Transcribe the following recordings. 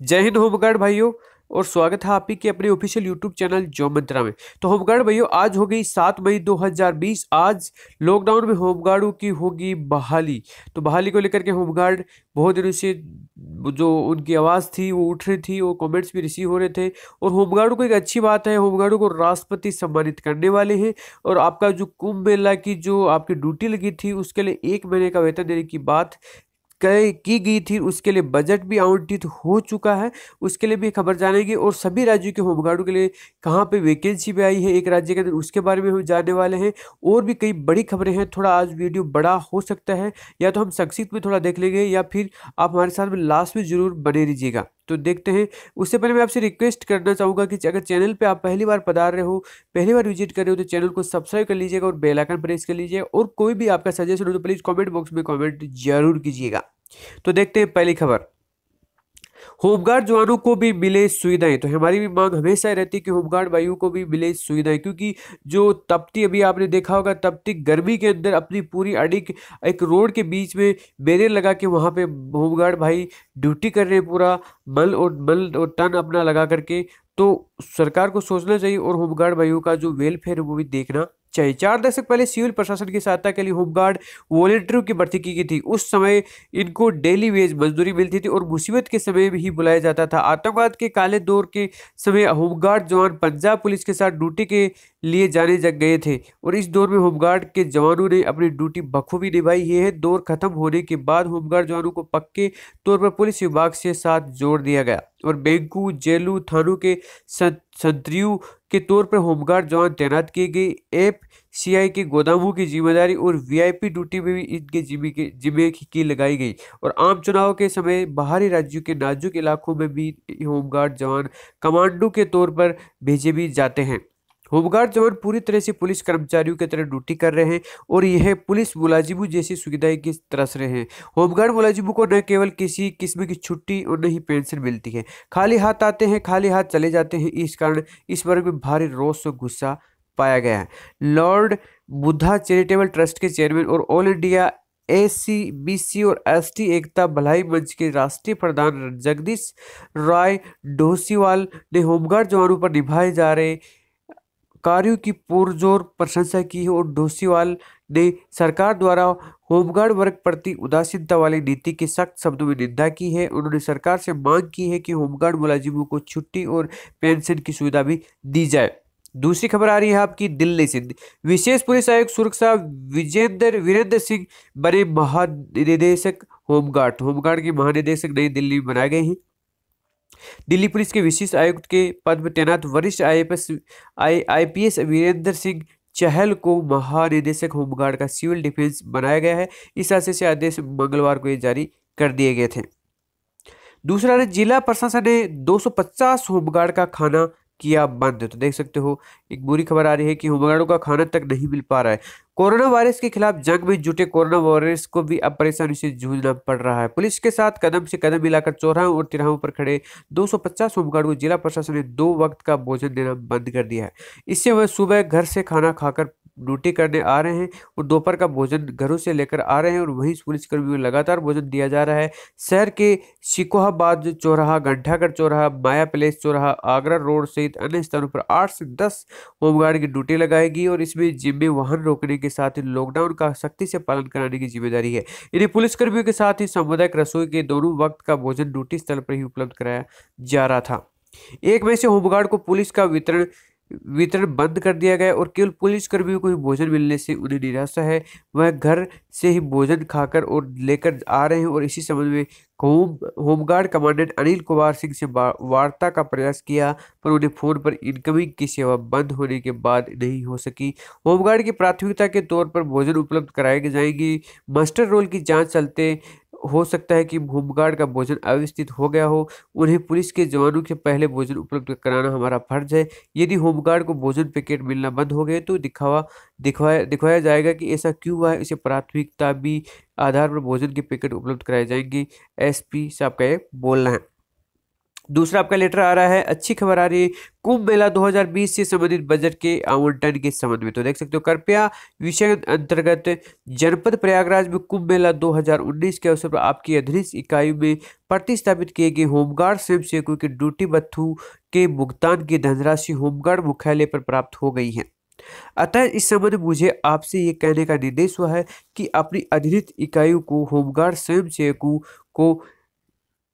जय हिंद होमगार्ड भाइयों और स्वागत है आपकी के अपने ऑफिशियल यूट्यूब चैनल जो मंत्रा में तो होमगार्ड भाइयों आज हो गई सात मई 2020 आज लॉकडाउन में होमगार्डों की होगी बहाली तो बहाली को लेकर के होमगार्ड बहुत दिनों से जो उनकी आवाज़ थी वो उठ रही थी वो कमेंट्स भी रिसीव हो रहे थे और होमगार्डों को एक अच्छी बात है होमगार्डों को राष्ट्रपति सम्मानित करने वाले हैं और आपका जो कुंभ मेला की जो आपकी ड्यूटी लगी थी उसके लिए एक महीने का वेतन देने की बात की गई थी उसके लिए बजट भी आवंटित हो चुका है उसके लिए भी खबर जानेंगे और सभी राज्यों के होमगार्डों के लिए कहाँ पे वैकेंसी भी आई है एक राज्य के अंदर उसके बारे में हम जानने वाले हैं और भी कई बड़ी खबरें हैं थोड़ा आज वीडियो बड़ा हो सकता है या तो हम संक्षिप्त में थोड़ा देख लेंगे या फिर आप हमारे साथ में लास्ट में ज़रूर बने रहिएगा तो देखते हैं उससे पहले मैं आपसे रिक्वेस्ट करना चाहूँगा कि अगर चैनल पे आप पहली बार पधार रहे हो पहली बार विजिट कर रहे हो तो चैनल को सब्सक्राइब कर लीजिएगा और बेल आइकन प्रेस कर लीजिए और कोई भी आपका सजेशन हो तो प्लीज़ कमेंट बॉक्स में कमेंट जरूर कीजिएगा तो देखते हैं पहली खबर होमगार्ड जवानों को भी मिले सुविधाएं तो हमारी भी मांग हमेशा ही रहती है कि होमगार्ड भाइयों को भी मिले सुविधाएं क्योंकि जो तपती अभी आपने देखा होगा तपती गर्मी के अंदर अपनी पूरी अडिक एक रोड के बीच में बैरियर लगा के वहाँ पे होमगार्ड भाई ड्यूटी कर रहे हैं पूरा मल और मल और टन अपना लगा करके तो सरकार को सोचना चाहिए और होमगार्ड भाइयों का जो वेलफेयर है वो भी देखना चाहिए चार दशक पहले सिविल प्रशासन की सहायता के लिए होमगार्ड वॉलेंटियरों की भर्ती की गई थी उस समय इनको डेली वेज मजदूरी मिलती थी और मुसीबत के समय भी बुलाया जाता था आतंकवाद के काले दौर के समय होमगार्ड जवान पंजाब पुलिस के साथ ड्यूटी के लिए जाने जग गए थे और इस दौर में होमगार्ड के जवानों ने अपनी ड्यूटी बखूबी निभाई है दौर खत्म होने के बाद होमगार्ड जवानों को पक्के तौर पर पुलिस विभाग से साथ जोड़ दिया गया और बेंकू जेलू थानों के संतरियों के तौर पर होमगार्ड जवान तैनात किए गए एप सीआई के गोदामों की जिम्मेदारी और वीआईपी ड्यूटी में भी इनके जिम्मे की जिम्मे की लगाई गई और आम चुनाव के समय बाहरी राज्यों के नाजुक इलाकों में भी होमगार्ड जवान कमांडो के तौर पर भेजे भी जाते हैं होमगार्ड जवान पूरी तरह से पुलिस कर्मचारियों की तरह ड्यूटी कर रहे हैं और यह पुलिस मुलाजिमों जैसी सुविधाएं की तरस रहे हैं होमगार्ड मुलाजिमों को न केवल किसी किस्म की छुट्टी और न ही पेंशन मिलती है खाली हाथ आते हैं खाली हाथ चले जाते हैं इस कारण इस वर्ग में भारी रोष और गुस्सा पाया गया है लॉर्ड बुद्धा चैरिटेबल ट्रस्ट के चेयरमैन और ऑल इंडिया एस सी और एस एकता भलाई मंच के राष्ट्रीय प्रधान जगदीश राय डोसीवाल ने होमगार्ड जवानों पर निभाए जा रहे कार्यों की पुरजोर प्रशंसा की है और डोसीवाल ने सरकार द्वारा होमगार्ड वर्ग प्रति उदासीनता वाली नीति की सख्त शब्दों में निंदा की है उन्होंने सरकार से मांग की है कि होमगार्ड मुलाजिमों को छुट्टी और पेंशन की सुविधा भी दी जाए दूसरी खबर आ रही है आपकी दिल्ली से विशेष पुलिस आयुक्त सुरक्षा विजेंद्र वीरेंद्र सिंह बने महानिदेशक होमगार्ड होमगार्ड के महानिदेशक नई दिल्ली में बनाए गए हैं दिल्ली पुलिस के विशेष आयुक्त के पद पर तैनात वरिष्ठ I A S Virendra Singh Chahal को महानिदेशक होमगार्ड का सिविल डिफेंस बनाया गया है इस आशय से आदेश मंगलवार को ये जारी कर दिए गए थे दूसरा ने जिला प्रशासन ने 250 होमगार्ड का खाना किया बंद तो देख सकते हो एक बुरी खबर आ रही है कि होमगार्डों का खाना तक नहीं मिल पा रहा है कोरोना वायरस के खिलाफ जंग में जुटे कोरोना वॉरियर्स को भी अब परेशानी से जूझना पड़ रहा है पुलिस के साथ कदम से कदम मिलाकर चौराहों और तिराहों पर खड़े 250 होमगार्ड को जिला प्रशासन ने दो वक्त का भोजन देना बंद कर दिया है इससे वह सुबह घर से खाना खाकर ड्यूटी करने आ रहे हैं और दोपहर का भोजन घरों से लेकर आ रहे हैं और वहीं पुलिसकर्मियों को लगातार भोजन दिया जा रहा है शहर के शिकोहाबाद चौराहा घंटाघर चौराहा माया पैलेस चौराहा आगरा रोड सहित अन्य स्थानों पर आठ से दस होमगार्ड की ड्यूटी लगाएगी और इसमें जिम्मे वाहन रोकने के साथ ही लॉकडाउन का सख्ती से पालन कराने की जिम्मेदारी है इन्हें पुलिसकर्मियों के साथ ही सामुदायिक रसोई के दोनों वक्त का भोजन ड्यूटी स्थल पर ही उपलब्ध कराया जा रहा था एक मई से होमगार्ड को पुलिस का वितरण वितरण बंद कर दिया गया और केवल पुलिसकर्मियों को ही भोजन मिलने से उन्हें निराशा है वह घर से ही भोजन खाकर और लेकर आ रहे हैं और इसी संबंध में home home guard commandant Anil Kumar Singh से वार्ता का प्रयास किया पर उन्हें फ़ोन पर इनकमिंग की सेवा बंद होने के बाद नहीं हो सकी होमगार्ड की प्राथमिकता के तौर पर भोजन उपलब्ध कराए जाएंगी मास्टर रोल की जाँच चलते हो सकता है कि होमगार्ड का भोजन अव्यवस्थित हो गया हो उन्हें पुलिस के जवानों के पहले भोजन उपलब्ध कराना हमारा फर्ज है यदि होमगार्ड को भोजन पैकेट मिलना बंद हो गए तो दिखावा दिखवाया दिखवाया जाएगा कि ऐसा क्यों हुआ है इसे प्राथमिकता भी आधार पर भोजन के पैकेट उपलब्ध कराए जाएंगे एस पी साहब का ये बोलना है दूसरा आपका लेटर आ रहा है अच्छी खबर आ रही है कुंभ मेला 2020 से संबंधित बजट के आवंटन के संबंध में तो देख सकते हो कृपया विषय अंतर्गत जनपद प्रयागराज में कुंभ मेला 2019 के अवसर पर आपकी अधीनस्थ इकाई में प्रतिस्थापित किए गए होमगार्ड स्वयंसेवकों के ड्यूटी बत्थू के भुगतान की धनराशि होमगार्ड मुख्यालय पर प्राप्त हो गई है अतः इस संबंध मुझे आपसे ये कहने का निर्देश हुआ है कि अपनी अधिनित इकाइयों को होमगार्ड स्वयंसेवकों को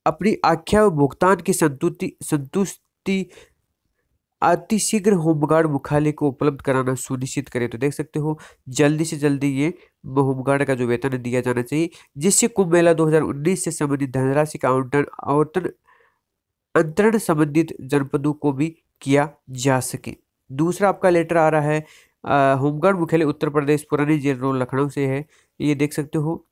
अपनी आख्या व भुगतान की संतुति संतुष्टि अतिशीघ्र होमगार्ड मुख्यालय को उपलब्ध कराना सुनिश्चित करें तो देख सकते हो जल्दी से जल्दी ये होमगार्ड का जो वेतन दिया जाना चाहिए जिससे कुंभ मेला 2019 से संबंधित धनराशि का आवंटन आवंटन अंतरण संबंधित जनपदों को भी किया जा सके दूसरा आपका लेटर आ रहा है होमगार्ड मुख्यालय उत्तर प्रदेश पुरानी जेल रोड लखनऊ से है ये देख सकते हो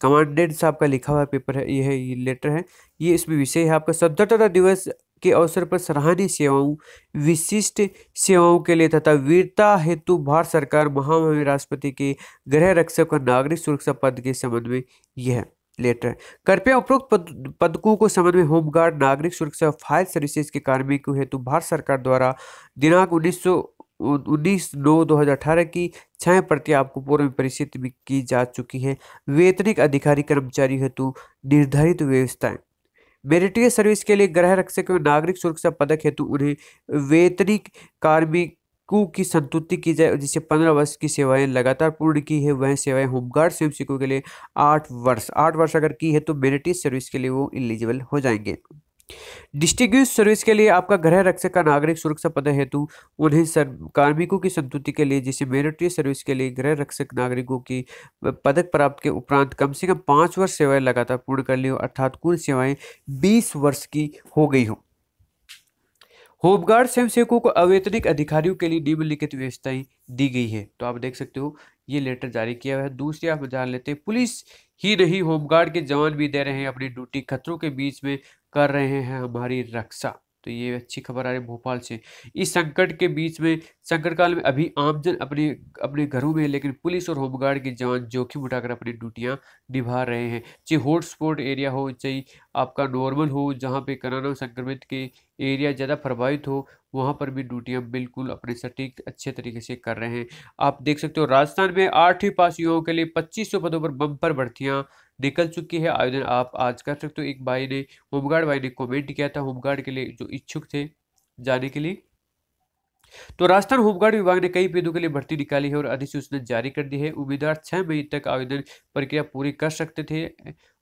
कमांडेंट साहब का लिखा हुआ पेपर है यह ये लेटर है ये इसमें विषय है आपका स्वतंत्रता दिवस के अवसर पर सराहनीय सेवाओं विशिष्ट सेवाओं के लिए तथा वीरता हेतु भारत सरकार महामहिम राष्ट्रपति के गृह रक्षक और नागरिक सुरक्षा पद के संबंध में यह लेटर कृपया उपरोक्त पद पदकों को संबंध में होमगार्ड नागरिक सुरक्षा फायर सर्विसेज के कार्मिकों हेतु भारत सरकार द्वारा दिनांक उन्नीस उन्नीस नौ दो हज़ार अठारह की छाया प्रति आपको पूर्व में परिचित भी की जा चुकी है वेतनिक अधिकारी कर्मचारी हेतु निर्धारित व्यवस्थाएं मेरिटरी सर्विस के लिए ग्रह रक्षक एवं नागरिक सुरक्षा पदक हेतु उन्हें वेतनिक कार्मिकों की संतुष्टि की जाए जिसे पंद्रह वर्ष की सेवाएं लगातार पूर्ण की है वह सेवाएं होमगार्ड स्वयंसेवकों के लिए आठ वर्ष आठ वर्ष अगर की है तो मेरिटरी सर्विस के लिए वो एलिजिबल हो जाएंगे डिस्टिग्यूज सर्विस के लिए आपका गृह रक्षक का नागरिक सुरक्षा पद हेतु उन्हें सर कार्मिकों की संतुति के लिए जिसे मेरिटरी सर्विस के लिए गृह रक्षक नागरिकों की पदक प्राप्त के उपरांत कम से कम पाँच वर्ष सेवाएं लगातार पूर्ण कर ली हो अर्थात कुल सेवाएं बीस वर्ष की हो गई हो होमगार्ड स्वयंसेवकों को अवैतनिक अधिकारियों के लिए निम्नलिखित व्यवस्थाएं दी गई है तो आप देख सकते हो ये लेटर जारी किया हुआ है दूसरी आप जान लेते हैं पुलिस ही नहीं होमगार्ड के जवान भी दे रहे हैं अपनी ड्यूटी खतरों के बीच में कर रहे हैं हमारी रक्षा तो ये अच्छी खबर आ रही है भोपाल से इस संकट के बीच में संकट काल में अभी आमजन अपने अपने घरों में लेकिन पुलिस और होमगार्ड के जवान जोखिम उठाकर अपनी ड्यूटियाँ निभा रहे हैं चाहे हॉटस्पॉट एरिया हो चाहे आपका नॉर्मल हो जहाँ पे कोरोना संक्रमित के एरिया ज़्यादा प्रभावित हो वहाँ पर भी ड्यूटियाँ बिल्कुल अपने सटीक अच्छे तरीके से कर रहे हैं आप देख सकते हो राजस्थान में आठवीं पास युवाओं के लिए पच्चीस पदों पर बम्पर भर्तियाँ निकल चुकी है आवेदन आप आज कर सकते हो एक भाई ने होमगार्ड भाई ने कमेंट किया था होमगार्ड के लिए जो इच्छुक थे जाने के लिए तो राजस्थान होमगार्ड विभाग ने कई पेदों के लिए भर्ती निकाली है और अधिसूचना जारी कर दी है उम्मीदवार छह मई तक आवेदन प्रक्रिया पूरी कर सकते थे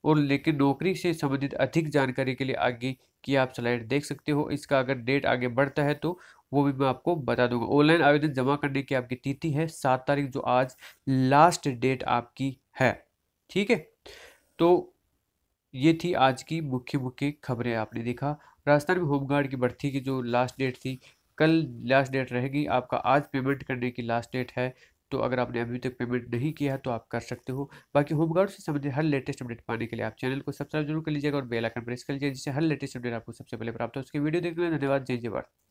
और लेकिन नौकरी से संबंधित अधिक जानकारी के लिए आगे की आप स्लाइड देख सकते हो इसका अगर डेट आगे बढ़ता है तो वो भी मैं आपको बता दूंगा ऑनलाइन आवेदन जमा करने की आपकी तिथि है सात तारीख जो आज लास्ट डेट आपकी है ठीक है तो ये थी आज की मुख्य मुख्य खबरें आपने देखा राजस्थान में होमगार्ड की भर्ती की जो लास्ट डेट थी कल लास्ट डेट रहेगी आपका आज पेमेंट करने की लास्ट डेट है तो अगर आपने अभी तक पेमेंट नहीं किया है तो आप कर सकते हो बाकी होमगार्ड से संबंधित हर लेटेस्ट अपडेट पाने के लिए आप चैनल को सब्सक्राइब जरूर कर लीजिएगा और बेल आइकन प्रेस कर लीजिए जिससे हर लेटेस्ट अपडेट आपको सबसे पहले प्राप्त हो उसके वीडियो देखने धन्यवाद जय जय भारत